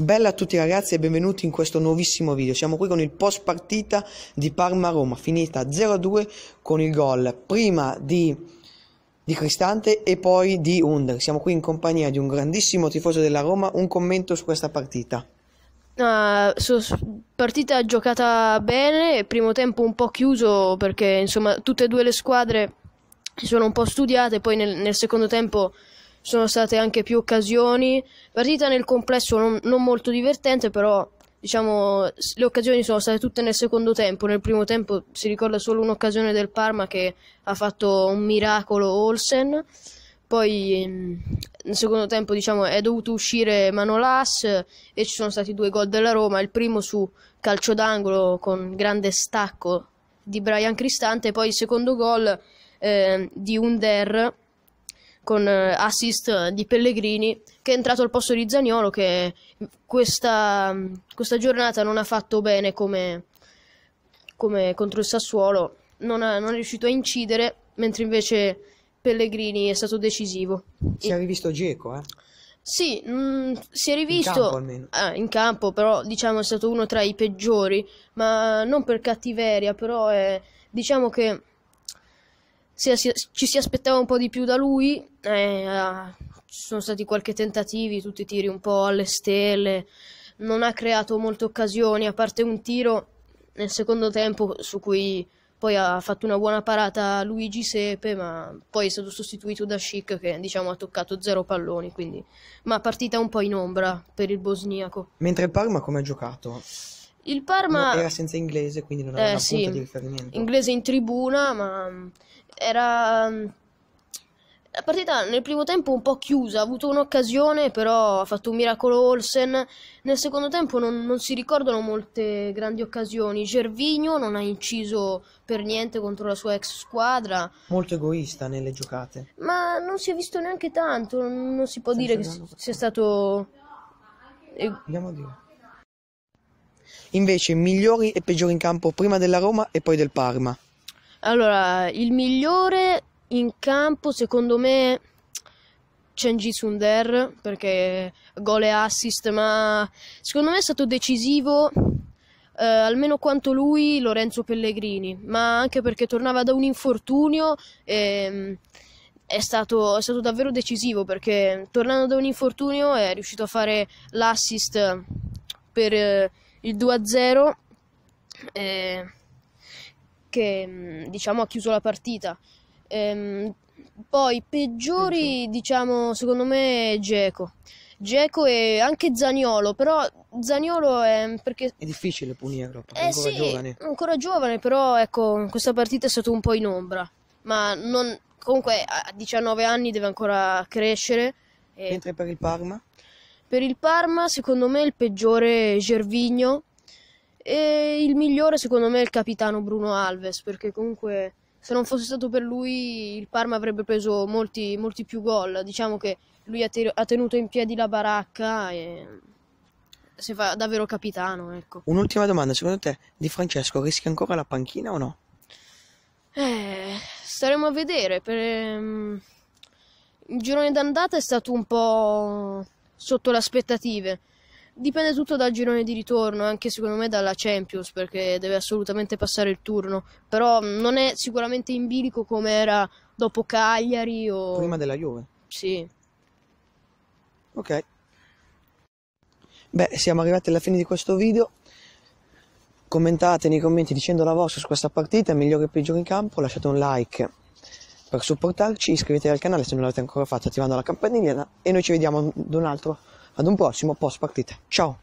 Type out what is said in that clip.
Bella a tutti ragazzi e benvenuti in questo nuovissimo video. Siamo qui con il post partita di Parma-Roma, finita 0-2 con il gol prima di, di Cristante e poi di Under. Siamo qui in compagnia di un grandissimo tifoso della Roma. Un commento su questa partita. Uh, ah, so, partita giocata bene, primo tempo un po' chiuso perché insomma tutte e due le squadre si sono un po' studiate, poi nel, nel secondo tempo sono state anche più occasioni. Partita nel complesso non, non, molto divertente, però diciamo le occasioni sono state tutte nel secondo tempo. Nel primo tempo si ricorda solo un'occasione del Parma che ha fatto un miracolo Olsen. Poi mm, nel secondo tempo diciamo, è dovuto uscire Manolas e ci sono stati due gol della Roma, il primo su calcio d'angolo con grande stacco di Brian Cristante, e poi il secondo gol eh, di Under con eh, assist di Pellegrini che è entrato al posto di Zagnolo che questa, mm, questa giornata non ha fatto bene come, come contro il Sassuolo, non, ha, non, è riuscito a incidere mentre invece Pellegrini è stato decisivo. Si è rivisto Geco, eh? Sì, mh, mm, si è rivisto in campo, almeno. Ah, in campo, però diciamo è stato uno tra i peggiori, ma non per cattiveria, però è, diciamo che si, si, ci si aspettava un po' di più da lui, eh, ci sono stati qualche tentativi, tutti i tiri un po' alle stelle, non ha creato molte occasioni, a parte un tiro nel secondo tempo su cui poi ha fatto una buona parata Luigi Sepe, ma poi è stato sostituito da Schick che diciamo, ha toccato zero palloni, quindi ma partita un po' in ombra per il bosniaco. Mentre il Parma come ha giocato? Il Parma... No, era senza inglese, quindi non eh, aveva eh, sì. di riferimento. Inglese in tribuna, ma mm, era... Mm, la partita nel primo tempo un po' chiusa, ha avuto un'occasione, però ha fatto un miracolo Olsen. Nel secondo tempo non, non si ricordano molte grandi occasioni. Gervigno non ha inciso per niente contro la sua ex squadra. Molto egoista nelle giocate. Ma non si è visto neanche tanto, non, non si può Senza dire che sia stato... E... Eh, a dire. Invece migliori e peggiori in campo prima della Roma e poi del Parma. Allora, il migliore in campo secondo me Chenji Sunder perché gol e assist, ma secondo me è stato decisivo eh, almeno quanto lui Lorenzo Pellegrini, ma anche perché tornava da un infortunio e, ehm, è stato, è stato, davvero decisivo perché tornando da un infortunio è riuscito a fare l'assist per, il 2-0 eh, che mm, diciamo ha chiuso la partita. Ehm, poi peggiori diciamo secondo me Geco. Geco e anche Zaniolo, però Zaniolo è perché... È difficile punirlo, perché eh, ancora sì, giovane. ancora giovane, però ecco, questa partita è stata un po' in ombra, ma non... comunque a 19 anni deve ancora crescere. E... Mentre per il Parma? Per il Parma, secondo me, il peggiore è Gervigno e il migliore, secondo me, è il capitano Bruno Alves, perché comunque se non fosse stato per lui il Parma avrebbe preso molti, molti più gol. Diciamo che lui ha, te- ha tenuto in piedi la baracca e si fa davvero capitano. Ecco. Un'ultima domanda, secondo te Di Francesco rischia ancora la panchina o no? Eh, staremo a vedere. Per... Ehm, il girone d'andata è stato un po' sotto le aspettative. Dipende tutto dal girone di ritorno, anche secondo me dalla Champions, perché deve assolutamente passare il turno. Però non è sicuramente in bilico come era dopo Cagliari o... Prima della Juve? Sì. Ok. Beh, siamo arrivati alla fine di questo video. Commentate nei commenti dicendo la vostra su questa partita, migliore o peggiore in campo, lasciate un like per supportarci iscrivetevi al canale se non l'avete ancora fatto attivando la campanellina e noi ci vediamo ad un altro, ad un prossimo post partita. Ciao!